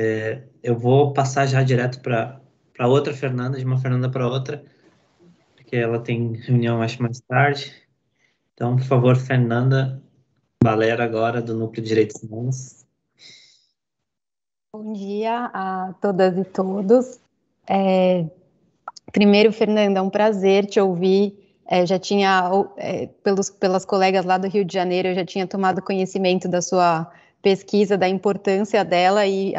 É, eu vou passar já direto para outra Fernanda, de uma Fernanda para outra, porque ela tem reunião, acho, mais tarde. Então, por favor, Fernanda Valera, agora, do Núcleo de Direitos Humanos. Bom dia a todas e todos. É, primeiro, Fernanda, é um prazer te ouvir. É, já tinha, é, pelos, pelas colegas lá do Rio de Janeiro, eu já tinha tomado conhecimento da sua pesquisa, da importância dela e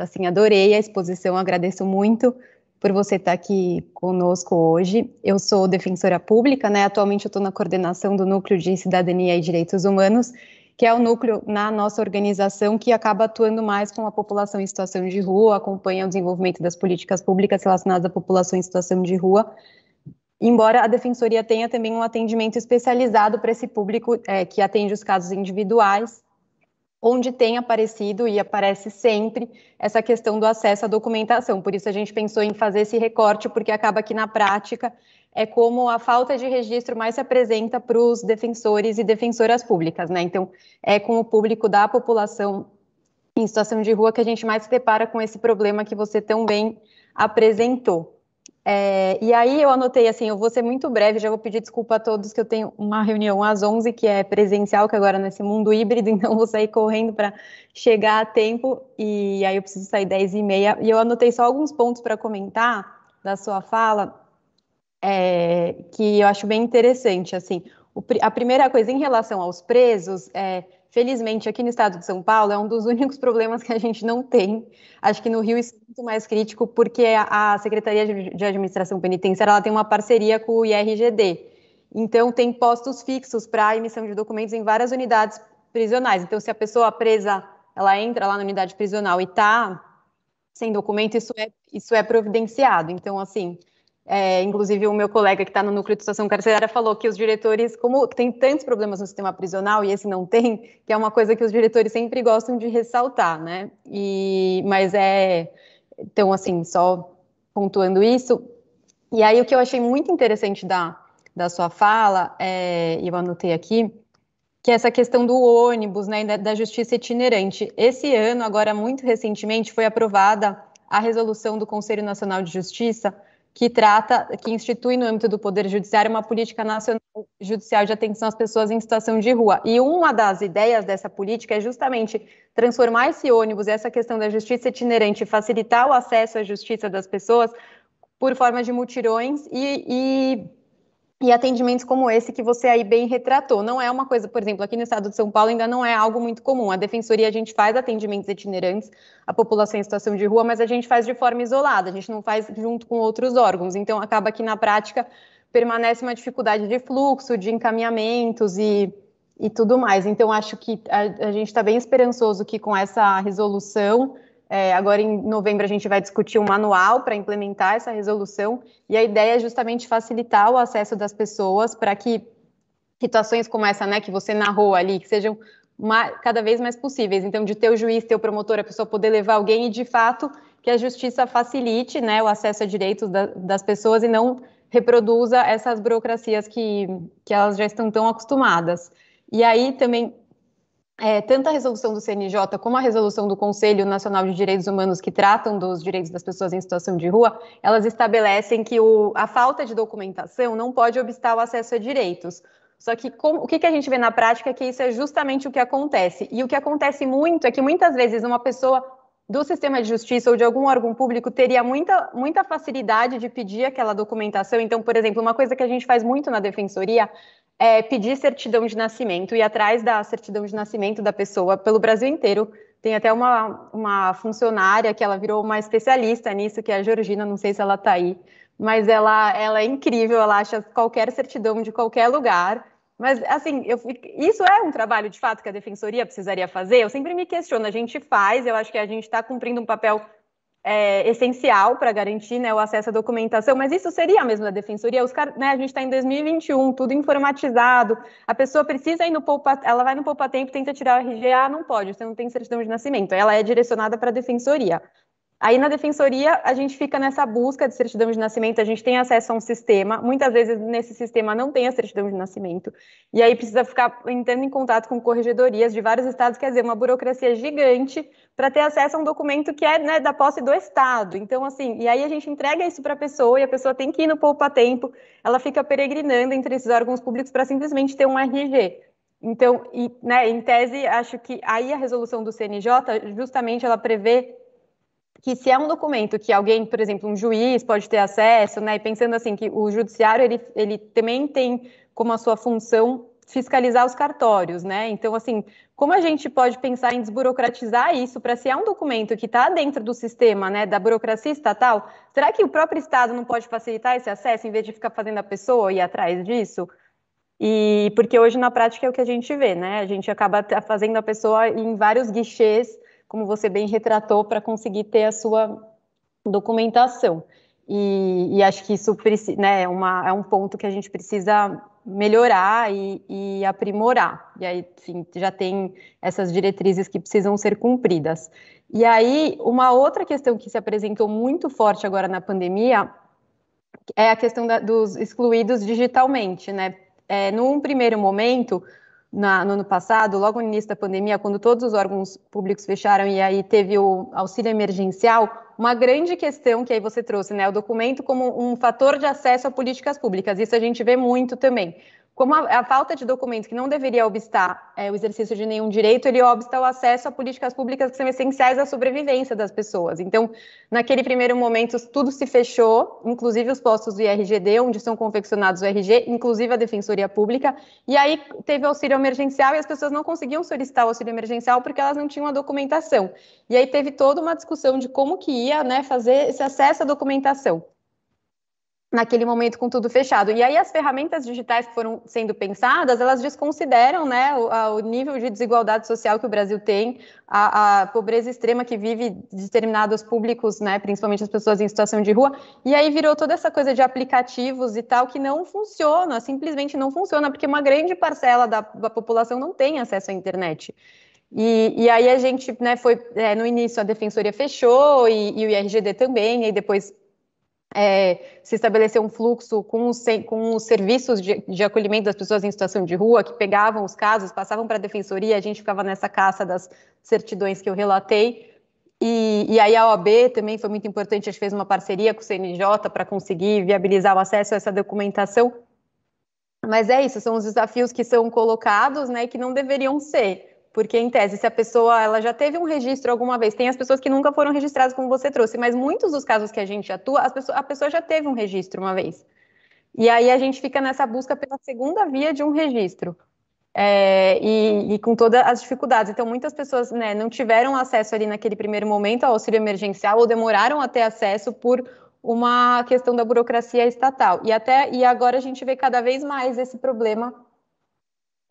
assim adorei a exposição, agradeço muito por você estar aqui conosco hoje. Eu sou defensora pública, né? Atualmente eu estou na coordenação do núcleo de cidadania e direitos humanos, que é o núcleo na nossa organização que acaba atuando mais com a população em situação de rua, acompanha o desenvolvimento das políticas públicas relacionadas à população em situação de rua. Embora a defensoria tenha também um atendimento especializado para esse público é, que atende os casos individuais, onde tem aparecido e aparece sempre essa questão do acesso à documentação. Por isso a gente pensou em fazer esse recorte, porque acaba que na prática é como a falta de registro mais se apresenta para os defensores e defensoras públicas, né? Então é com o público da população em situação de rua que a gente mais se depara com esse problema que você tão bem apresentou. É, e aí eu anotei assim, eu vou ser muito breve, já vou pedir desculpa a todos que eu tenho uma reunião às 11 que é presencial, que agora é nesse mundo híbrido, então vou sair correndo para chegar a tempo e aí eu preciso sair 10 e meia. E eu anotei só alguns pontos para comentar da sua fala é, que eu acho bem interessante, assim. O, a primeira coisa em relação aos presos é Felizmente, aqui no estado de São Paulo, é um dos únicos problemas que a gente não tem. Acho que no Rio isso é muito mais crítico, porque a Secretaria de Administração Penitenciária ela tem uma parceria com o IRGD. Então, tem postos fixos para a emissão de documentos em várias unidades prisionais. Então, se a pessoa presa ela entra lá na unidade prisional e está sem documento, isso é, isso é providenciado. Então, assim, é, inclusive, o meu colega que está no núcleo de situação carcerária falou que os diretores, como tem tantos problemas no sistema prisional e esse não tem, que é uma coisa que os diretores sempre gostam de ressaltar, né? E, mas é. Então, assim, só pontuando isso. E aí, o que eu achei muito interessante da, da sua fala, é, eu anotei aqui, que é essa questão do ônibus, né, da, da justiça itinerante. Esse ano, agora muito recentemente, foi aprovada a resolução do Conselho Nacional de Justiça que trata, que institui no âmbito do Poder Judiciário uma política nacional judicial de atenção às pessoas em situação de rua. E uma das ideias dessa política é justamente transformar esse ônibus, essa questão da justiça itinerante, facilitar o acesso à justiça das pessoas por forma de mutirões e, e e atendimentos como esse que você aí bem retratou. Não é uma coisa, por exemplo, aqui no estado de São Paulo ainda não é algo muito comum. A defensoria a gente faz atendimentos itinerantes à população em situação de rua, mas a gente faz de forma isolada, a gente não faz junto com outros órgãos. Então acaba que na prática permanece uma dificuldade de fluxo, de encaminhamentos e, e tudo mais. Então acho que a, a gente está bem esperançoso que com essa resolução é, agora, em novembro, a gente vai discutir um manual para implementar essa resolução, e a ideia é justamente facilitar o acesso das pessoas para que situações como essa, né, que você narrou ali, que sejam uma, cada vez mais possíveis. Então, de ter o juiz, ter o promotor, a pessoa poder levar alguém e, de fato, que a justiça facilite né, o acesso a direitos da, das pessoas e não reproduza essas burocracias que, que elas já estão tão acostumadas. E aí também é, tanto a resolução do CNJ como a resolução do Conselho Nacional de Direitos Humanos que tratam dos direitos das pessoas em situação de rua, elas estabelecem que o, a falta de documentação não pode obstar o acesso a direitos. Só que com, o que, que a gente vê na prática é que isso é justamente o que acontece. E o que acontece muito é que muitas vezes uma pessoa do sistema de justiça ou de algum órgão público teria muita, muita facilidade de pedir aquela documentação. Então, por exemplo, uma coisa que a gente faz muito na defensoria é pedir certidão de nascimento e atrás da certidão de nascimento da pessoa pelo Brasil inteiro. Tem até uma, uma funcionária que ela virou uma especialista nisso, que é a Georgina, não sei se ela está aí, mas ela, ela é incrível, ela acha qualquer certidão de qualquer lugar. Mas, assim, eu, isso é um trabalho de fato que a defensoria precisaria fazer? Eu sempre me questiono, a gente faz, eu acho que a gente está cumprindo um papel é, essencial para garantir né, o acesso à documentação, mas isso seria mesmo da defensoria. Os car né, a gente está em 2021, tudo informatizado. A pessoa precisa ir no poupa, ela vai no poupa tempo, tenta tirar o RGA, não pode, você não tem certidão de nascimento. Ela é direcionada para a defensoria. Aí na defensoria a gente fica nessa busca de certidão de nascimento, a gente tem acesso a um sistema, muitas vezes nesse sistema não tem a certidão de nascimento, e aí precisa ficar entrando em contato com corregedorias de vários estados, quer dizer, uma burocracia gigante para ter acesso a um documento que é né, da posse do estado. Então, assim, e aí a gente entrega isso para a pessoa e a pessoa tem que ir no poupa-tempo, ela fica peregrinando entre esses órgãos públicos para simplesmente ter um RG. Então, e, né, em tese, acho que aí a resolução do CNJ justamente ela prevê que se é um documento que alguém, por exemplo, um juiz pode ter acesso, né? E pensando assim que o judiciário ele, ele também tem como a sua função fiscalizar os cartórios, né? Então, assim, como a gente pode pensar em desburocratizar isso para se é um documento que está dentro do sistema, né, da burocracia estatal, será que o próprio Estado não pode facilitar esse acesso em vez de ficar fazendo a pessoa ir atrás disso? E porque hoje na prática é o que a gente vê, né? A gente acaba fazendo a pessoa em vários guichês como você bem retratou, para conseguir ter a sua documentação. E, e acho que isso né, é uma, é um ponto que a gente precisa melhorar e, e aprimorar. E aí, enfim, já tem essas diretrizes que precisam ser cumpridas. E aí, uma outra questão que se apresentou muito forte agora na pandemia é a questão da, dos excluídos digitalmente, né? É, num primeiro momento, na, no ano passado, logo no início da pandemia, quando todos os órgãos públicos fecharam e aí teve o auxílio emergencial, uma grande questão que aí você trouxe, né, o documento como um fator de acesso a políticas públicas. Isso a gente vê muito também. Como a, a, falta de documentos, que não deveria obstar é, o exercício de nenhum direito, ele obsta o acesso a políticas públicas que são essenciais à sobrevivência das pessoas. Então, naquele primeiro momento, tudo se fechou, inclusive os postos do IRGD, onde são confeccionados o RG, inclusive a Defensoria Pública, e aí teve auxílio emergencial e as pessoas não conseguiam solicitar o auxílio emergencial porque elas não tinham a documentação. E aí teve toda uma discussão de como que ia né, fazer esse acesso à documentação naquele momento com tudo fechado. E aí as ferramentas digitais que foram sendo pensadas, elas desconsideram né, o, a, o nível de desigualdade social que o Brasil tem, a, a, pobreza extrema que vive determinados públicos, né, principalmente as pessoas em situação de rua, e aí virou toda essa coisa de aplicativos e tal que não funciona, simplesmente não funciona, porque uma grande parcela da, da população não tem acesso à internet. E, e aí a gente né, foi, é, no início a Defensoria fechou, e, e o IRGD também, e depois é, se estabelecer um fluxo com os, com os serviços de, de, acolhimento das pessoas em situação de rua, que pegavam os casos, passavam para a defensoria, a gente ficava nessa caça das certidões que eu relatei. E, e aí a OAB também foi muito importante, a gente fez uma parceria com o CNJ para conseguir viabilizar o acesso a essa documentação. Mas é isso, são os desafios que são colocados, né, que não deveriam ser. Porque, em tese, se a pessoa ela já teve um registro alguma vez, tem as pessoas que nunca foram registradas, como você trouxe, mas muitos dos casos que a gente atua, pessoa a pessoa já teve um registro uma vez. E aí a gente fica nessa busca pela segunda via de um registro. É, e, e, com todas as dificuldades. Então, muitas pessoas né, não tiveram acesso ali naquele primeiro momento ao auxílio emergencial ou demoraram a ter acesso por uma questão da burocracia estatal. E até e agora a gente vê cada vez mais esse problema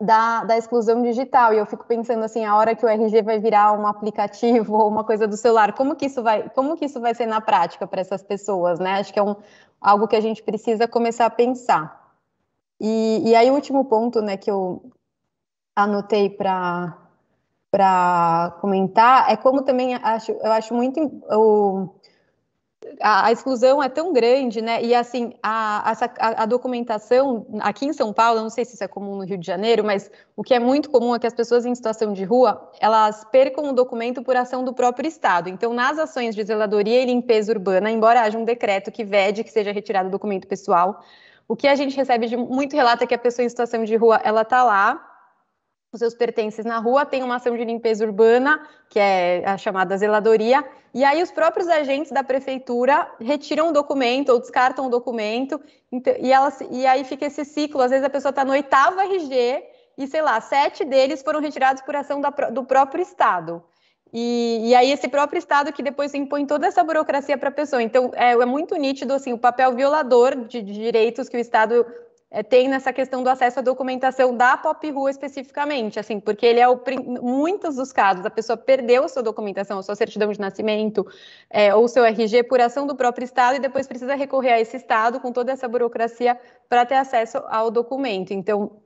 da, da exclusão digital. E eu fico pensando assim, a hora que o RG vai virar um aplicativo ou uma coisa do celular, como que isso vai, como que isso vai ser na prática para essas pessoas, né? Acho que é um, algo que a gente precisa começar a pensar. E, e aí o último ponto, né, que eu anotei para para comentar é como também acho eu acho muito o, a, a, exclusão é tão grande, né? E assim, a, a, a, documentação aqui em São Paulo, não sei se isso é comum no Rio de Janeiro, mas o que é muito comum é que as pessoas em situação de rua elas percam o documento por ação do próprio Estado. Então, nas ações de zeladoria e limpeza urbana, embora haja um decreto que vede que seja retirado o documento pessoal, o que a gente recebe de muito relato é que a pessoa em situação de rua ela tá lá os seus pertences na rua, tem uma ação de limpeza urbana, que é a chamada zeladoria, e aí os próprios agentes da prefeitura retiram o documento ou descartam o documento, e, ela, e aí fica esse ciclo, às vezes a pessoa está no oitavo RG, e sei lá, sete deles foram retirados por ação da, do próprio Estado. E, e, aí esse próprio Estado que depois impõe toda essa burocracia para a pessoa. Então, é, é, muito nítido assim, o papel violador de, de direitos que o Estado é, tem nessa questão do acesso à documentação da Pop Rua especificamente, assim, porque ele é o muitos dos casos a pessoa perdeu a sua documentação, a sua certidão de nascimento é, ou seu RG por ação do próprio estado e depois precisa recorrer a esse estado com toda essa burocracia para ter acesso ao documento. Então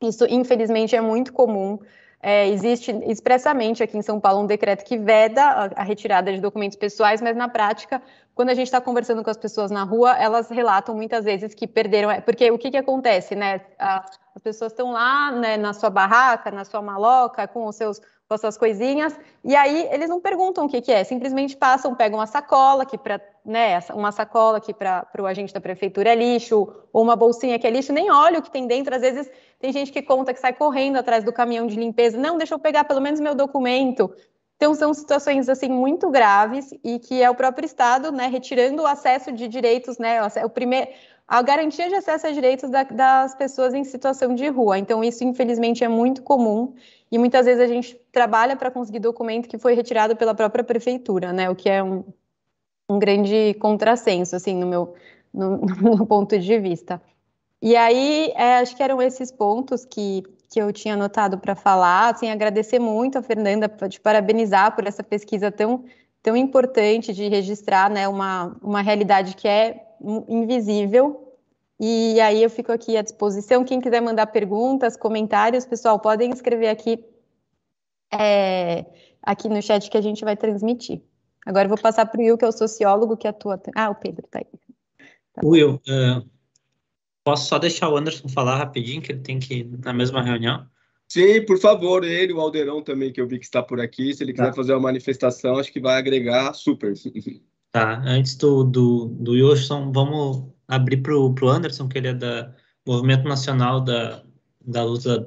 isso infelizmente é muito comum. É, existe expressamente aqui em São Paulo um decreto que veda a, a retirada de documentos pessoais, mas na prática, quando a gente está conversando com as pessoas na rua, elas relatam muitas vezes que perderam. É, porque o que, que acontece, né? A, as pessoas estão lá né, na sua barraca, na sua maloca, com os seus com as suas coisinhas. E aí eles não perguntam o que, que é, simplesmente passam, pegam uma sacola que para né, uma sacola que para o agente da prefeitura é lixo, ou uma bolsinha que é lixo, nem olha o que tem dentro. Às vezes tem gente que conta que sai correndo atrás do caminhão de limpeza. Não, deixa eu pegar pelo menos meu documento. Então são situações assim muito graves e que é o próprio Estado, né, retirando o acesso de direitos, né, o primeiro a garantia de acesso a direitos da, das pessoas em situação de rua. Então, isso, infelizmente, é muito comum e muitas vezes a gente trabalha para conseguir documento que foi retirado pela própria prefeitura, né? O que é um, um grande contrassenso, assim, no meu, no, no meu ponto de vista. E aí, é, acho que eram esses pontos que, que eu tinha anotado para falar. Assim, agradecer muito a Fernanda, te parabenizar por essa pesquisa tão, tão importante de registrar né, uma, uma realidade que é invisível. E aí eu fico aqui à disposição. Quem quiser mandar perguntas, comentários, pessoal, podem escrever aqui, é, aqui no chat que a gente vai transmitir. Agora eu vou passar para o Will, que é o sociólogo que atua. Ah, o Pedro está aí. Tá Will, uh, posso só deixar o Anderson falar rapidinho, que ele tem que ir na mesma reunião? Sim, por favor, ele, o Aldeirão também, que eu vi que está por aqui. Se ele quiser tá. fazer uma manifestação, acho que vai agregar super. Tá, antes do, do, do Wilson, então vamos abrir para o Anderson, que ele é da Movimento Nacional da, da Luta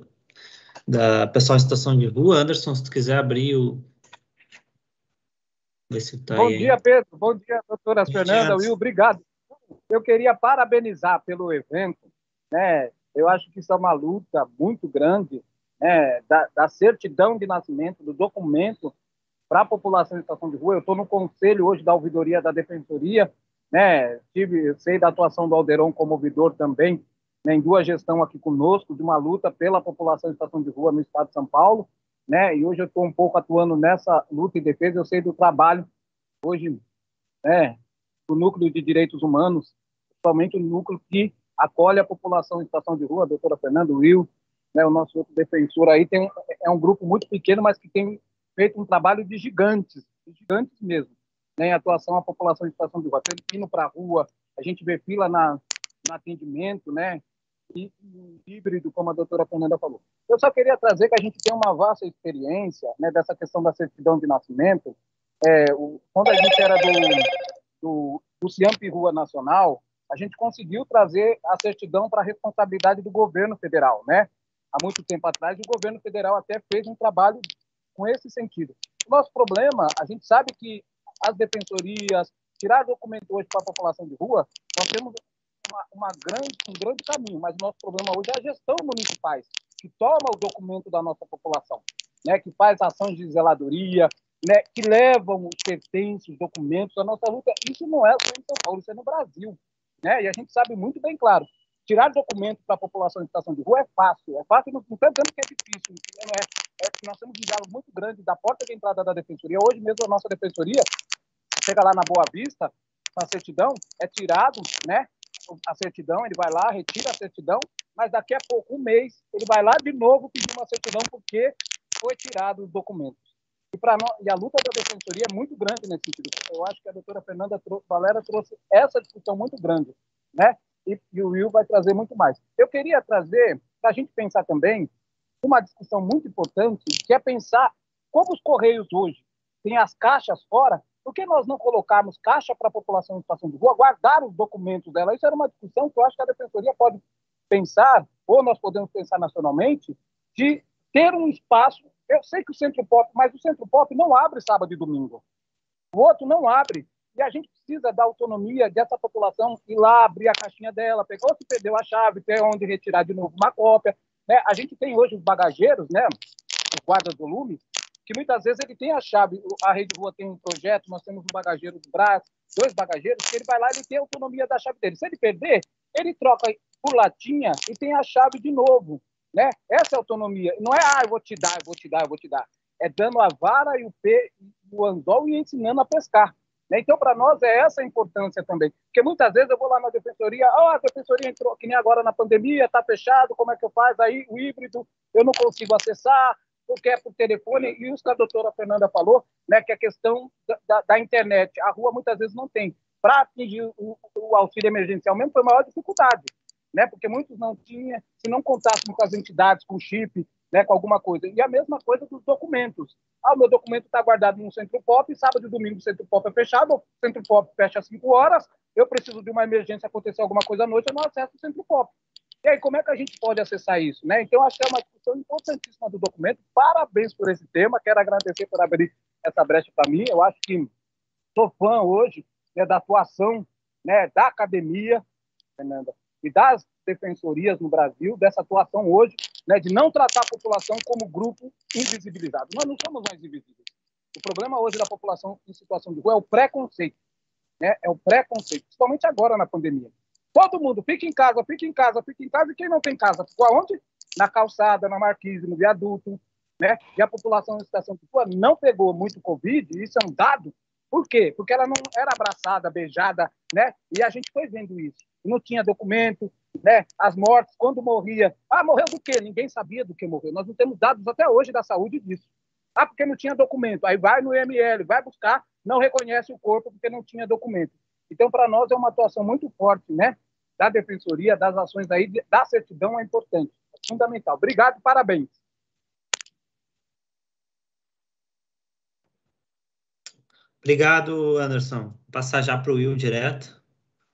da Pessoal em Situação de Rua. Anderson, se tu quiser abrir o. Vê se tá Bom aí. dia, Pedro. Bom dia, doutora Bom Fernanda. Dia. Will, obrigado. Eu queria parabenizar pelo evento. Né? Eu acho que isso é uma luta muito grande né? da, da certidão de nascimento, do documento para a população em situação de rua. Eu estou no conselho hoje da ouvidoria da Defensoria, né? Tive, sei da atuação do Alderon como ouvidor também, né? em duas gestão aqui conosco, de uma luta pela população em situação de rua no estado de São Paulo, né? E hoje eu estou um pouco atuando nessa luta e defesa. Eu sei do trabalho hoje, né? Do núcleo de direitos humanos, principalmente o núcleo que acolhe a população em situação de rua, a doutora Fernanda Will, né, o nosso outro defensor aí, tem, é um grupo muito pequeno, mas que tem feito um trabalho de gigantes, de gigantes mesmo, né, em atuação à população de estação de rua, então, indo para a rua, a gente vê fila na, no atendimento, né, e, e híbrido, como a doutora Fernanda falou. Eu só queria trazer que a gente tem uma vasta experiência né, dessa questão da certidão de nascimento. É, o, quando a gente era do, do, do CIAMP Rua Nacional, a gente conseguiu trazer a certidão para a responsabilidade do governo federal, né? Há muito tempo atrás, o governo federal até fez um trabalho com esse sentido. O nosso problema, a gente sabe que as defensorias, tirar documento hoje para a população de rua, nós temos uma, uma, grande, um grande caminho, mas o nosso problema hoje é a gestão municipais, que toma o documento da nossa população, né, que faz ações de zeladoria, né, que levam os pertences, os documentos, a nossa luta. Isso não é só em São Paulo, isso é no Brasil. Né? E a gente sabe muito bem claro, tirar documento para a população em situação de rua é fácil, é fácil, não estou dizendo que é difícil, não é é que nós temos um diálogo muito grande da porta de entrada da defensoria. Hoje mesmo a nossa defensoria chega lá na Boa Vista, com a certidão, é tirado, né? A certidão, ele vai lá, retira a certidão, mas daqui a pouco, um mês, ele vai lá de novo pedir uma certidão porque foi tirado os documentos. E, nós, e a luta da defensoria é muito grande nesse sentido. Eu acho que a doutora Fernanda trou Valera trouxe essa discussão muito grande, né? E, e o Will vai trazer muito mais. Eu queria trazer, para a gente pensar também, uma discussão muito importante, que é pensar como os Correios hoje têm as caixas fora, por que nós não colocarmos caixa para a população em situação de rua, guardar os documentos dela? Isso era uma discussão que eu acho que a Defensoria pode pensar, ou nós podemos pensar nacionalmente, de ter um espaço. Eu sei que o Centro Pop, mas o Centro Pop não abre sábado e domingo. O outro não abre. E a gente precisa da autonomia dessa população ir lá abrir a caixinha dela, pegar ou se perdeu a chave, ter onde retirar de novo uma cópia. Né? A gente tem hoje os bagageiros, né? o guarda do lume, que muitas vezes ele tem a chave. A Rede Rua tem um projeto, nós temos um bagageiro do braço, dois bagageiros, que ele vai lá e tem a autonomia da chave dele. Se ele perder, ele troca por latinha e tem a chave de novo. Né? Essa é autonomia. Não é, ah, eu vou te dar, eu vou te dar, eu vou te dar. É dando a vara e o, pé, o anzol e ensinando a pescar. Né? Então, para nós, é essa a importância também. Porque muitas vezes eu vou lá na defensoria, ah, a defensoria entrou, que nem agora na pandemia, está fechado, como é que eu faço? Aí o híbrido, eu não consigo acessar, porque é por telefone, e isso que a doutora Fernanda falou, né, que é a questão da, da, da internet, a rua muitas vezes não tem. Para atingir o, o, auxílio emergencial mesmo foi a maior dificuldade, né, porque muitos não tinham, se não contassem com as entidades, com o chip, né, com alguma coisa. E a mesma coisa dos documentos. Ah, o meu documento está guardado num centro pop, sábado e domingo o centro pop é fechado, o centro pop fecha às 5 horas, eu preciso de uma emergência acontecer alguma coisa à noite, eu não acesso o centro pop. E aí, como é que a gente pode acessar isso? Né? Então, acho que é uma discussão importantíssima do documento. Parabéns por esse tema, quero agradecer por abrir essa brecha para mim. Eu acho que sou fã hoje né, da atuação né, da academia, Fernanda, e das defensorias no Brasil, dessa atuação hoje né, de não tratar a população como grupo invisibilizado. Nós não somos mais invisíveis. O problema hoje da população em situação de rua é o preconceito. Né? É o preconceito, principalmente agora na pandemia. Todo mundo fica em casa, fica em casa, fica em casa, e quem não tem casa ficou aonde? Na calçada, na marquise, no viaduto. Né? E a população em situação de rua não pegou muito Covid, isso é um dado. Por quê? Porque ela não era abraçada, beijada, né? e a gente foi vendo isso não tinha documento, né? As mortes, quando morria, ah, morreu do quê? Ninguém sabia do que morreu. Nós não temos dados até hoje da saúde disso. Ah, porque não tinha documento. Aí vai no IML, vai buscar, não reconhece o corpo porque não tinha documento. Então, para nós é uma atuação muito forte, né? Da defensoria, das ações aí, da certidão é importante, é fundamental. Obrigado, parabéns. Obrigado, Anderson. Vou passar já para o Will direto.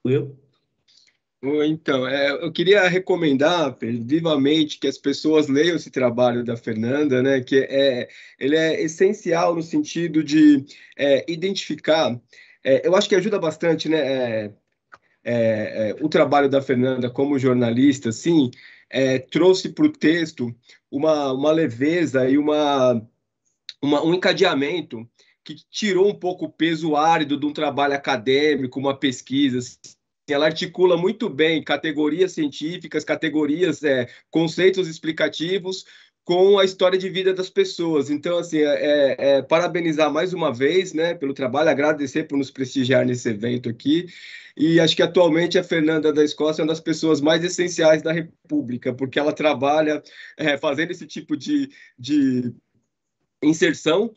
Will? Então, é, eu queria recomendar vivamente que as pessoas leiam esse trabalho da Fernanda, né? Que é, ele é essencial no sentido de é, identificar. É, eu acho que ajuda bastante, né? É, é, é, o trabalho da Fernanda como jornalista, assim, trouxe para o texto uma, uma leveza e uma, uma um encadeamento que tirou um pouco o peso árido de um trabalho acadêmico, uma pesquisa. Assim, ela articula muito bem categorias científicas, categorias, é, conceitos explicativos com a história de vida das pessoas. Então, assim, é, é, é, parabenizar mais uma vez, né, pelo trabalho, agradecer por nos prestigiar nesse evento aqui. E acho que atualmente a Fernanda da Escócia é uma das pessoas mais essenciais da República, porque ela trabalha é, fazendo esse tipo de, de inserção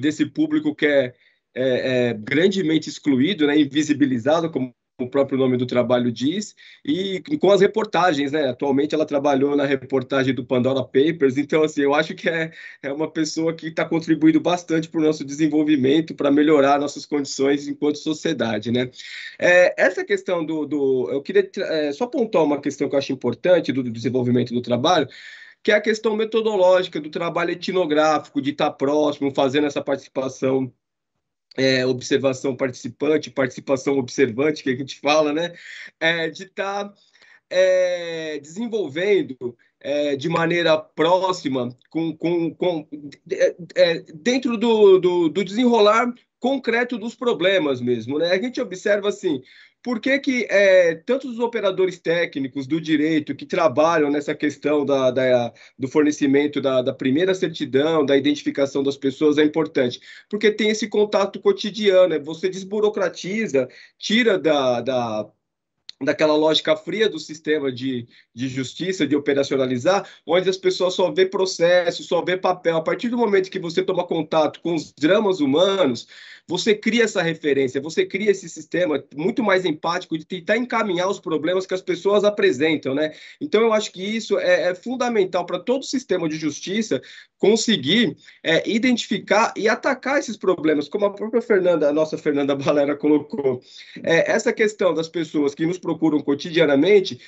desse público que é, é, é, grandemente excluído, né, invisibilizado, como o próprio nome do trabalho diz, e com as reportagens, né? Atualmente ela trabalhou na reportagem do Pandora Papers, então, assim, eu acho que é, é uma pessoa que está contribuindo bastante para o nosso desenvolvimento, para melhorar nossas condições enquanto sociedade, né? É, essa questão do, do eu queria é, só apontar uma questão que eu acho importante do, do desenvolvimento do trabalho, que é a questão metodológica do trabalho etnográfico, de estar tá próximo, fazendo essa participação é, observação participante, participação observante, que a gente fala, né? É, de estar tá, é, desenvolvendo é, de maneira próxima, com, com, com é, é, dentro do, do, do desenrolar concreto dos problemas mesmo, né? A gente observa assim, por que, que é, tantos os operadores técnicos do direito que trabalham nessa questão da, da do fornecimento da, da, primeira certidão, da identificação das pessoas é importante? Porque tem esse contato cotidiano, é, você desburocratiza, tira da, da daquela lógica fria do sistema de, de justiça, de operacionalizar, onde as pessoas só vê processo, só vê papel. A partir do momento que você toma contato com os dramas humanos, você cria essa referência, você cria esse sistema muito mais empático de tentar encaminhar os problemas que as pessoas apresentam, né? Então, eu acho que isso é, é fundamental para todo o sistema de justiça, conseguir é, identificar e atacar esses problemas, como a própria Fernanda, a nossa Fernanda Balera colocou. É, essa questão das pessoas que nos procuram cotidianamente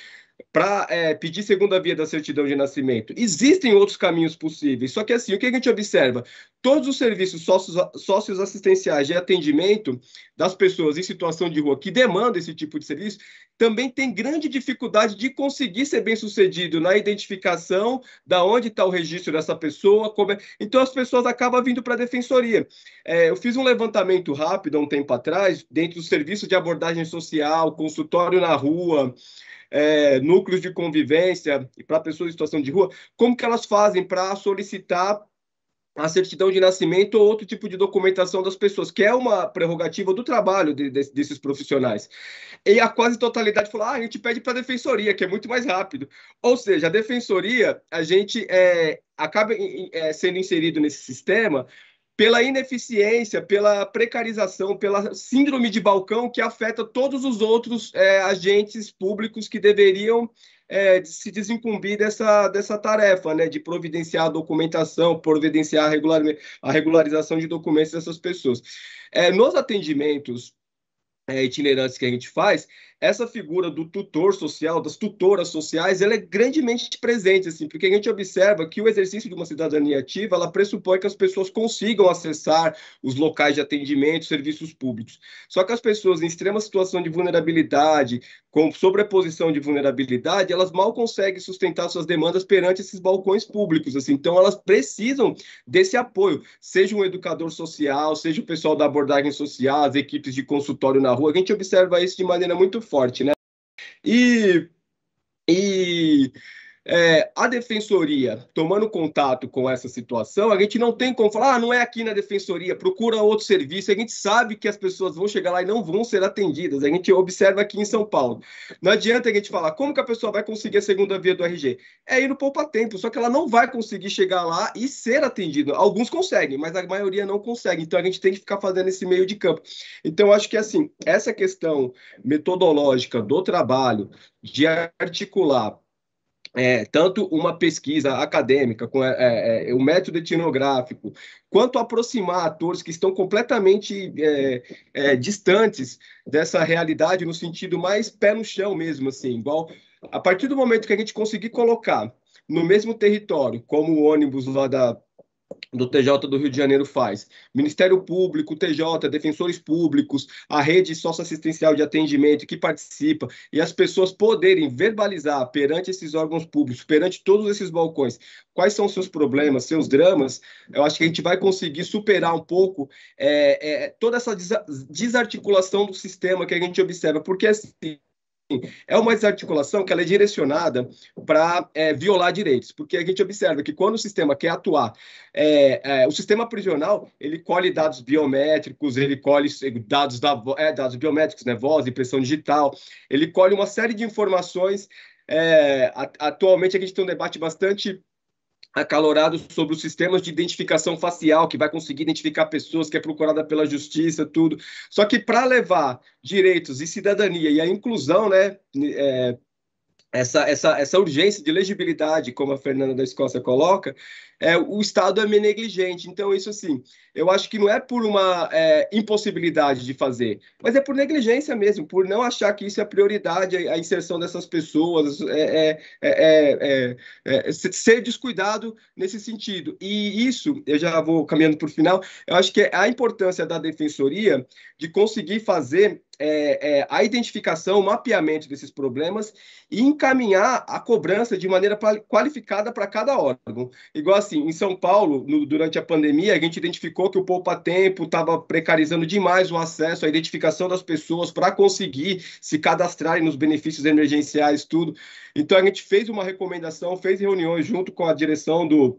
para é, pedir segunda via da certidão de nascimento. Existem outros caminhos possíveis, só que assim, o que a gente observa? todos os serviços sócios, sócios assistenciais de atendimento das pessoas em situação de rua que demandam esse tipo de serviço também tem grande dificuldade de conseguir ser bem sucedido na identificação da onde está o registro dessa pessoa. É... Então as pessoas acabam vindo para a defensoria. É, eu fiz um levantamento rápido há um tempo atrás, dentro do serviço de abordagem social, consultório na rua. É, núcleos de convivência e para pessoas em situação de rua, como que elas fazem para solicitar a certidão de nascimento ou outro tipo de documentação das pessoas, que é uma prerrogativa do trabalho de, de, desses profissionais. E a quase totalidade falou: ah, a gente pede para a defensoria, que é muito mais rápido. Ou seja, a defensoria, a gente é, acaba é, sendo inserido nesse sistema pela ineficiência, pela precarização, pela síndrome de balcão que afeta todos os outros é, agentes públicos que deveriam é, de se desincumbir dessa, dessa tarefa, né, de providenciar a documentação, providenciar a, regular, a regularização de documentos dessas pessoas. É, nos atendimentos é, itinerantes que a gente faz, essa figura do tutor social, das tutoras sociais, ela é grandemente presente, assim, porque a gente observa que o exercício de uma cidadania ativa, ela pressupõe que as pessoas consigam acessar os locais de atendimento, serviços públicos. Só que as pessoas em extrema situação de vulnerabilidade, com sobreposição de vulnerabilidade, elas mal conseguem sustentar suas demandas perante esses balcões públicos, assim, então elas precisam desse apoio, seja um educador social, seja o pessoal da abordagem social, as equipes de consultório na rua, a gente observa isso de maneira muito forte, né? E, e é, a defensoria tomando contato com essa situação, a gente não tem como falar, ah, não é aqui na defensoria, procura outro serviço. A gente sabe que as pessoas vão chegar lá e não vão ser atendidas. A gente observa aqui em São Paulo. Não adianta a gente falar como que a pessoa vai conseguir a segunda via do RG. É ir no poupa-tempo, só que ela não vai conseguir chegar lá e ser atendida. Alguns conseguem, mas a maioria não consegue. Então a gente tem que ficar fazendo esse meio de campo. Então acho que assim, essa questão metodológica do trabalho de articular é, tanto uma pesquisa acadêmica, com é, é, é, o método etnográfico, quanto aproximar atores que estão completamente é, é, distantes dessa realidade no sentido mais pé no chão mesmo, assim, igual a partir do momento que a gente conseguir colocar no mesmo território, como o ônibus lá da do TJ do Rio de Janeiro faz. Ministério Público, TJ, defensores públicos, a rede socioassistencial de atendimento que participa e as pessoas poderem verbalizar perante esses órgãos públicos, perante todos esses balcões, quais são seus problemas, seus dramas, eu acho que a gente vai conseguir superar um pouco é, é, toda essa desarticulação do sistema que a gente observa, porque assim é uma desarticulação que ela é direcionada para é, violar direitos, porque a gente observa que quando o sistema quer atuar, é, é, o sistema prisional ele colhe dados biométricos, ele colhe dados da é, dados biométricos, né, voz, impressão digital, ele colhe uma série de informações é, atualmente a gente tem um debate bastante acalorado sobre os sistemas de identificação facial, que vai conseguir identificar pessoas, que é procurada pela justiça, tudo. Só que para levar direitos e cidadania e a inclusão né, é, essa, essa, essa urgência de legibilidade, como a Fernanda da Escócia coloca, é, o Estado é meio negligente. Então, isso assim, eu acho que não é por uma é, impossibilidade de fazer, mas é por negligência mesmo, por não achar que isso é prioridade, a, a inserção dessas pessoas, é, é, ser descuidado nesse sentido. E isso, eu já vou caminhando para o final, eu acho que é a importância da defensoria de conseguir fazer é, é, a identificação, o mapeamento desses problemas e encaminhar a cobrança de maneira qualificada para cada órgão. Igual assim, em São Paulo, no, durante a pandemia, a gente identificou que o Poupa Tempo estava precarizando demais o acesso à identificação das pessoas para conseguir se cadastrarem nos benefícios emergenciais, tudo. Então, a gente fez uma recomendação, fez reuniões junto com a direção do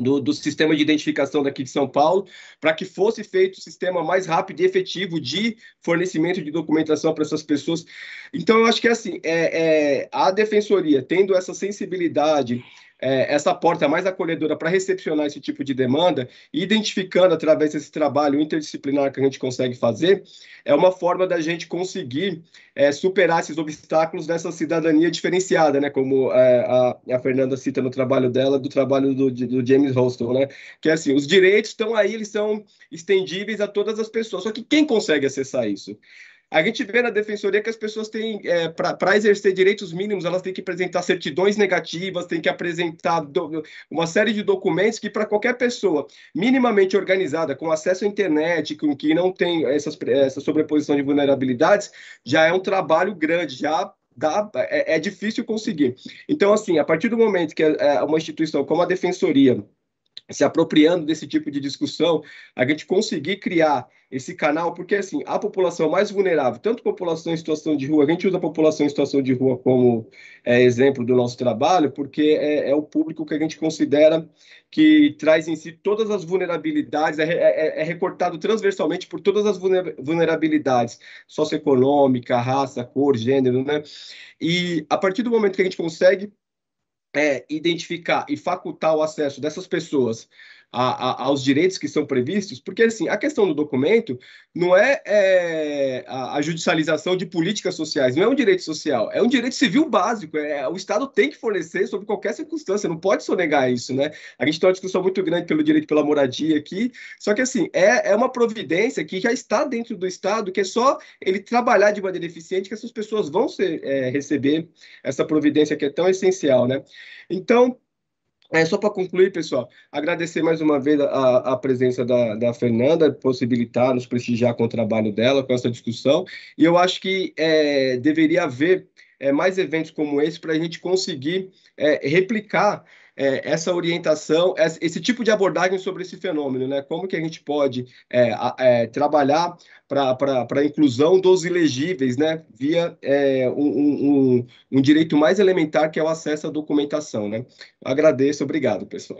do, do, sistema de identificação daqui de São Paulo, para que fosse feito o um sistema mais rápido e efetivo de fornecimento de documentação para essas pessoas. Então, eu acho que assim, é, é a defensoria, tendo essa sensibilidade é, essa porta é mais acolhedora para recepcionar esse tipo de demanda, identificando através desse trabalho interdisciplinar que a gente consegue fazer, é uma forma da gente conseguir é, superar esses obstáculos dessa cidadania diferenciada, né? Como é, a, a, Fernanda cita no trabalho dela, do trabalho do, do James Hostel, né? Que é assim, os direitos estão aí, eles são estendíveis a todas as pessoas. Só que quem consegue acessar isso? A gente vê na defensoria que as pessoas têm, é, para exercer direitos mínimos, elas têm que apresentar certidões negativas, têm que apresentar do, uma série de documentos que, para qualquer pessoa minimamente organizada, com acesso à internet, com que não tem essas, essa sobreposição de vulnerabilidades, já é um trabalho grande, já Dá, é, é, difícil conseguir. Então, assim, a partir do momento que é, uma instituição como a Defensoria se apropriando desse tipo de discussão, a gente conseguir criar esse canal, porque assim, a população mais vulnerável, tanto população em situação de rua, a gente usa a população em situação de rua como é, exemplo do nosso trabalho, porque é, é, o público que a gente considera que traz em si todas as vulnerabilidades, é, é, é, é recortado transversalmente por todas as vulnerabilidades, socioeconômica, raça, cor, gênero, né? E a partir do momento que a gente consegue é identificar e facultar o acesso dessas pessoas a, a, aos direitos que são previstos, porque assim, a questão do documento não é, é a, judicialização de políticas sociais, não é um direito social, é um direito civil básico. É, o Estado tem que fornecer sob qualquer circunstância, não pode sonegar isso, né? A gente tem uma discussão muito grande pelo direito pela moradia aqui, só que assim, é, é uma providência que já está dentro do Estado, que é só ele trabalhar de maneira eficiente que essas pessoas vão ser, é, receber essa providência que é tão essencial, né? Então, é, só para concluir, pessoal, agradecer mais uma vez a, a presença da, da, Fernanda, possibilitar nos prestigiar com o trabalho dela, com essa discussão. E eu acho que é, deveria haver é, mais eventos como esse para a gente conseguir é, replicar é, essa orientação, esse tipo de abordagem sobre esse fenômeno, né? Como que a gente pode é, é, trabalhar para a inclusão dos ilegíveis, né? Via é, um, um, um, direito mais elementar que é o acesso à documentação, né? Agradeço, obrigado, pessoal.